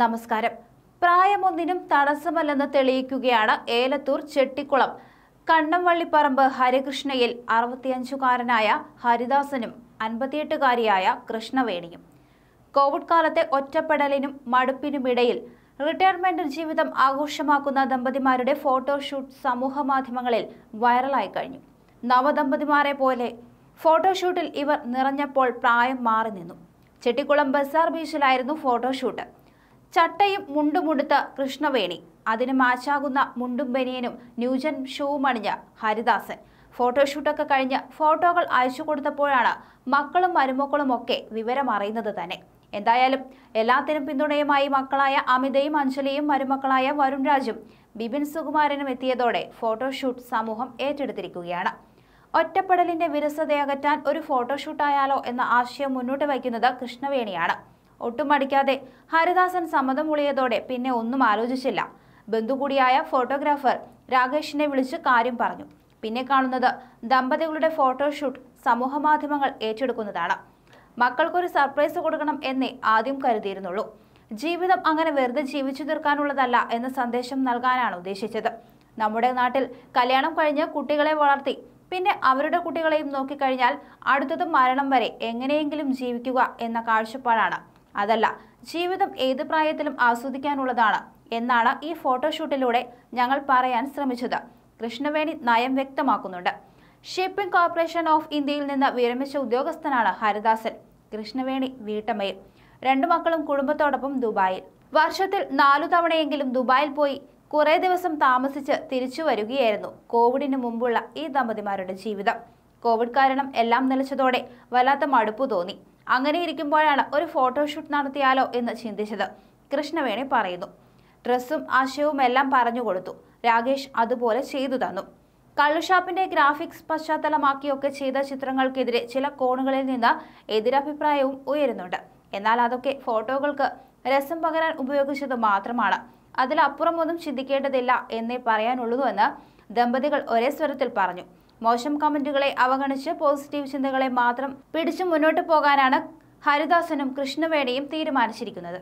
നമസ്കാരം പ്രായമൊന്നിനും തടസ്സമല്ലെന്ന് തെളിയിക്കുകയാണ് ഏലത്തൂർ ചെട്ടിക്കുളം കണ്ണംവള്ളിപ്പറമ്പ് ഹരികൃഷ്ണയിൽ അറുപത്തിയഞ്ചുകാരനായ ഹരിദാസനും അൻപത്തിയെട്ടുകാരിയായ കൃഷ്ണവേണിയും കോവിഡ് കാലത്തെ ഒറ്റപ്പെടലിനും മടുപ്പിനുമിടയിൽ റിട്ടയർമെന്റ് ജീവിതം ആഘോഷമാക്കുന്ന ദമ്പതിമാരുടെ ഫോട്ടോഷൂട്ട് സമൂഹ മാധ്യമങ്ങളിൽ വൈറലായി കഴിഞ്ഞു നവദമ്പതിമാരെ പോലെ ഫോട്ടോഷൂട്ടിൽ ഇവർ നിറഞ്ഞപ്പോൾ പ്രായം മാറി നിന്നു ചെട്ടിക്കുളം ബസാർ ബീച്ചിലായിരുന്നു ഫോട്ടോഷൂട്ട് ചട്ടയും മുണ്ടുമുടുത്ത കൃഷ്ണവേണി അതിന് മാച്ചാകുന്ന മുണ്ടും ബനിയനും ന്യൂജൻ ഷൂവും അണിഞ്ഞ ഹരിദാസൻ ഫോട്ടോഷൂട്ടൊക്കെ കഴിഞ്ഞ് ഫോട്ടോകൾ അയച്ചു കൊടുത്തപ്പോഴാണ് മക്കളും മരുമക്കളും ഒക്കെ വിവരം അറിയുന്നത് തന്നെ എന്തായാലും എല്ലാത്തിനും പിന്തുണയുമായി മക്കളായ അമിതയും അഞ്ജലിയും മരുമക്കളായ വരുൺ രാജും ബിപിൻ സുകുമാരനും എത്തിയതോടെ ഫോട്ടോഷൂട്ട് സമൂഹം ഏറ്റെടുത്തിരിക്കുകയാണ് ഒറ്റപ്പെടലിന്റെ വിരസതയകറ്റാൻ ഒരു ഫോട്ടോഷൂട്ടായാലോ എന്ന ആശയം മുന്നോട്ട് വയ്ക്കുന്നത് കൃഷ്ണവേണിയാണ് ഒട്ടും മടിക്കാതെ ഹരിദാസൻ സമ്മതം ഒളിയതോടെ പിന്നെ ഒന്നും ആലോചിച്ചില്ല ബന്ധു കൂടിയായ ഫോട്ടോഗ്രാഫർ രാകേഷിനെ വിളിച്ച് കാര്യം പറഞ്ഞു പിന്നെ കാണുന്നത് ദമ്പതികളുടെ ഫോട്ടോഷൂട്ട് സമൂഹമാധ്യമങ്ങൾ ഏറ്റെടുക്കുന്നതാണ് മക്കൾക്കൊരു സർപ്രൈസ് കൊടുക്കണം എന്നേ ആദ്യം കരുതിയിരുന്നുള്ളൂ ജീവിതം അങ്ങനെ വെറുതെ ജീവിച്ചു തീർക്കാനുള്ളതല്ല എന്ന സന്ദേശം നൽകാനാണ് ഉദ്ദേശിച്ചത് നമ്മുടെ നാട്ടിൽ കല്യാണം കഴിഞ്ഞ് കുട്ടികളെ വളർത്തി പിന്നെ അവരുടെ കുട്ടികളെയും നോക്കിക്കഴിഞ്ഞാൽ അടുത്തതും മരണം വരെ എങ്ങനെയെങ്കിലും ജീവിക്കുക എന്ന കാഴ്ചപ്പാടാണ് അതല്ല ജീവിതം ഏത് പ്രായത്തിലും ആസ്വദിക്കാനുള്ളതാണ് എന്നാണ് ഈ ഫോട്ടോഷൂട്ടിലൂടെ ഞങ്ങൾ പറയാൻ ശ്രമിച്ചത് കൃഷ്ണവേണി നയം വ്യക്തമാക്കുന്നുണ്ട് ഷിപ്പിംഗ് കോർപ്പറേഷൻ ഓഫ് ഇന്ത്യയിൽ നിന്ന് വിരമിച്ച ഉദ്യോഗസ്ഥനാണ് ഹരിദാസൻ കൃഷ്ണവേണി വീട്ടമ്മയും രണ്ടു മക്കളും കുടുംബത്തോടൊപ്പം ദുബായിൽ വർഷത്തിൽ നാലു തവണയെങ്കിലും ദുബായിൽ പോയി കുറേ ദിവസം താമസിച്ച് തിരിച്ചു വരികയായിരുന്നു കോവിഡിന് മുമ്പുള്ള ഈ ദമ്പതിമാരുടെ ജീവിതം കോവിഡ് കാരണം എല്ലാം നിലച്ചതോടെ വല്ലാത്ത മടുപ്പ് തോന്നി അങ്ങനെ ഇരിക്കുമ്പോഴാണ് ഒരു ഫോട്ടോഷൂട്ട് നടത്തിയാലോ എന്ന് ചിന്തിച്ചത് കൃഷ്ണവേണി പറയുന്നു ഡ്രസ്സും ആശയവും എല്ലാം പറഞ്ഞു കൊടുത്തു രാകേഷ് അതുപോലെ ചെയ്തു തന്നു കള്ളുഷാപ്പിന്റെ ഗ്രാഫിക്സ് പശ്ചാത്തലമാക്കിയൊക്കെ ചെയ്ത ചിത്രങ്ങൾക്കെതിരെ ചില കോണുകളിൽ നിന്ന് എതിരഭിപ്രായവും ഉയരുന്നുണ്ട് എന്നാൽ അതൊക്കെ ഫോട്ടോകൾക്ക് രസം പകരാൻ ഉപയോഗിച്ചത് മാത്രമാണ് അതിലപ്പുറമൊന്നും ചിന്തിക്കേണ്ടതില്ല എന്നേ പറയാനുള്ളൂ എന്ന് ദമ്പതികൾ ഒരേ സ്വരത്തിൽ പറഞ്ഞു മോശം കമന്റുകളെ അവഗണിച്ച് പോസിറ്റീവ് ചിന്തകളെ മാത്രം പിടിച്ചു മുന്നോട്ട് പോകാനാണ് ഹരിദാസനും കൃഷ്ണവേണിയും തീരുമാനിച്ചിരിക്കുന്നത്